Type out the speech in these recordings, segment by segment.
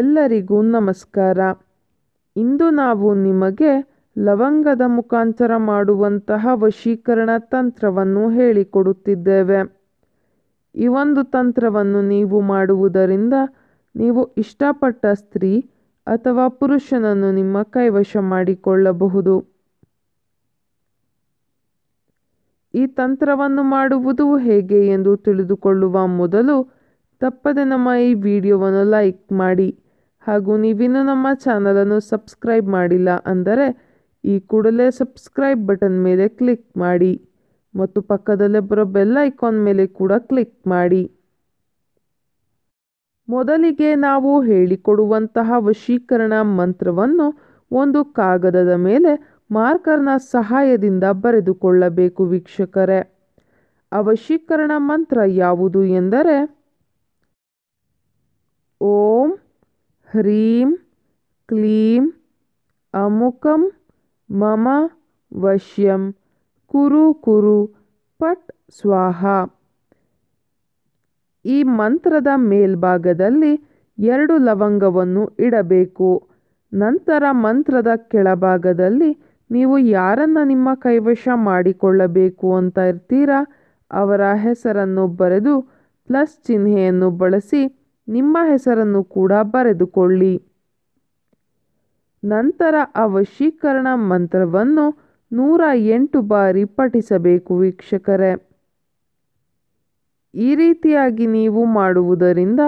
ಎಲ್ಲರಿಗೂ ನಮಸ್ಕಾರ ಇಂದು ನಾವು ನಿಮಗೆ ಲವಂಗದ ಮುಖಾಂತರ ಮಾಡುವಂತಹ ವಶೀಕರಣ ತಂತ್ರವನ್ನು ಹೇಳಿಕೊಡುತ್ತಿದ್ದೇವೆ ಈ ಒಂದು ತಂತ್ರವನ್ನು ನೀವು ಮಾಡುವುದರಿಂದ ನೀವು ಇಷ್ಟಪಟ್ಟ ಸ್ತ್ರೀ ಅಥವಾ ಪುರುಷನನ್ನು ನಿಮ್ಮ ಕೈವಶ ಮಾಡಿಕೊಳ್ಳಬಹುದು ಈ ತಂತ್ರವನ್ನು ಮಾಡುವುದು ಹೇಗೆ ಎಂದು ತಿಳಿದುಕೊಳ್ಳುವ ಮೊದಲು ತಪ್ಪದೆ ನಮ್ಮ ಈ ವಿಡಿಯೋವನ್ನು ಲೈಕ್ ಮಾಡಿ ಹಾಗೂ ನೀವಿನ್ನು ನಮ್ಮ ಚಾನಲನ್ನು ಸಬ್ಸ್ಕ್ರೈಬ್ ಮಾಡಿಲ್ಲ ಅಂದರೆ ಈ ಕೂಡಲೇ ಸಬ್ಸ್ಕ್ರೈಬ್ ಬಟನ್ ಮೇಲೆ ಕ್ಲಿಕ್ ಮಾಡಿ ಮತ್ತು ಪಕ್ಕದಲ್ಲೇ ಬರೋ ಬೆಲ್ ಐಕಾನ್ ಮೇಲೆ ಕೂಡ ಕ್ಲಿಕ್ ಮಾಡಿ ಮೊದಲಿಗೆ ನಾವು ಹೇಳಿಕೊಡುವಂತಹ ವಶೀಕರಣ ಮಂತ್ರವನ್ನು ಒಂದು ಕಾಗದದ ಮೇಲೆ ಮಾರ್ಕರ್ನ ಸಹಾಯದಿಂದ ಬರೆದುಕೊಳ್ಳಬೇಕು ವೀಕ್ಷಕರೇ ಆ ವಶೀಕರಣ ಮಂತ್ರ ಯಾವುದು ಎಂದರೆ ಓಂ ಹ್ರೀಂ ಕ್ಲೀಂ ಅಮುಕಂ ಮಮ ವಶ್ಯಂ ಕುರು ಕುರು ಪಟ್ ಸ್ವಾಹ ಈ ಮಂತ್ರದ ಮೇಲ್ಭಾಗದಲ್ಲಿ ಎರಡು ಲವಂಗವನ್ನು ಇಡಬೇಕು ನಂತರ ಮಂತ್ರದ ಕೆಳಭಾಗದಲ್ಲಿ ನೀವು ಯಾರನ್ನ ನಿಮ್ಮ ಕೈವಶ ಮಾಡಿಕೊಳ್ಳಬೇಕು ಅಂತ ಇರ್ತೀರಾ ಅವರ ಹೆಸರನ್ನು ಬರೆದು ಪ್ಲಸ್ ಚಿಹ್ನೆಯನ್ನು ಬಳಸಿ ನಿಮ್ಮ ಹೆಸರನ್ನು ಕೂಡ ಬರೆದುಕೊಳ್ಳಿ ನಂತರ ಆ ವಶೀಕರಣ ಮಂತ್ರವನ್ನು ನೂರ ಎಂಟು ಬಾರಿ ಪಠಿಸಬೇಕು ವೀಕ್ಷಕರೇ ಈ ರೀತಿಯಾಗಿ ನೀವು ಮಾಡುವುದರಿಂದ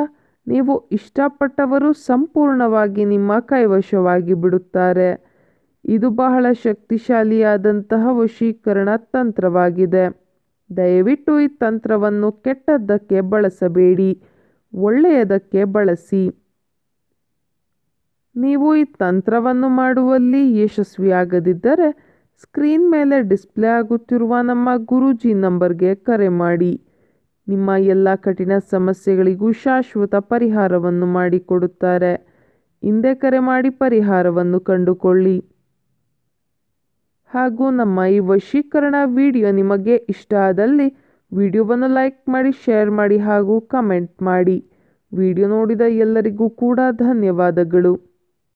ನೀವು ಇಷ್ಟಪಟ್ಟವರು ಸಂಪೂರ್ಣವಾಗಿ ನಿಮ್ಮ ಕೈವಶವಾಗಿ ಬಿಡುತ್ತಾರೆ ಇದು ಬಹಳ ಶಕ್ತಿಶಾಲಿಯಾದಂತಹ ವಶೀಕರಣ ತಂತ್ರವಾಗಿದೆ ದಯವಿಟ್ಟು ಈ ತಂತ್ರವನ್ನು ಕೆಟ್ಟದ್ದಕ್ಕೆ ಬಳಸಬೇಡಿ ಒಳ್ಳೆಯದಕ್ಕೆ ಬಳಸಿ ನೀವು ಈ ತಂತ್ರವನ್ನು ಮಾಡುವಲ್ಲಿ ಯಶಸ್ವಿಯಾಗದಿದ್ದರೆ ಸ್ಕ್ರೀನ್ ಮೇಲೆ ಡಿಸ್ಪ್ಲೇ ಆಗುತ್ತಿರುವ ನಮ್ಮ ಗುರೂಜಿ ನಂಬರ್ಗೆ ಕರೆ ಮಾಡಿ ನಿಮ್ಮ ಎಲ್ಲ ಕಠಿಣ ಸಮಸ್ಯೆಗಳಿಗೂ ಶಾಶ್ವತ ಪರಿಹಾರವನ್ನು ಮಾಡಿಕೊಡುತ್ತಾರೆ ಹಿಂದೆ ಕರೆ ಮಾಡಿ ಪರಿಹಾರವನ್ನು ಕಂಡುಕೊಳ್ಳಿ ಹಾಗೂ ನಮ್ಮ ಈ ವಶೀಕರಣ ವಿಡಿಯೋ ನಿಮಗೆ ಇಷ್ಟ ಆದಲ್ಲಿ ವಿಡಿಯೋವನ್ನು ಲೈಕ್ ಮಾಡಿ ಶೇರ್ ಮಾಡಿ ಹಾಗೂ ಕಮೆಂಟ್ ಮಾಡಿ ವಿಡಿಯೋ ನೋಡಿದ ಎಲ್ಲರಿಗೂ ಕೂಡ ಧನ್ಯವಾದಗಳು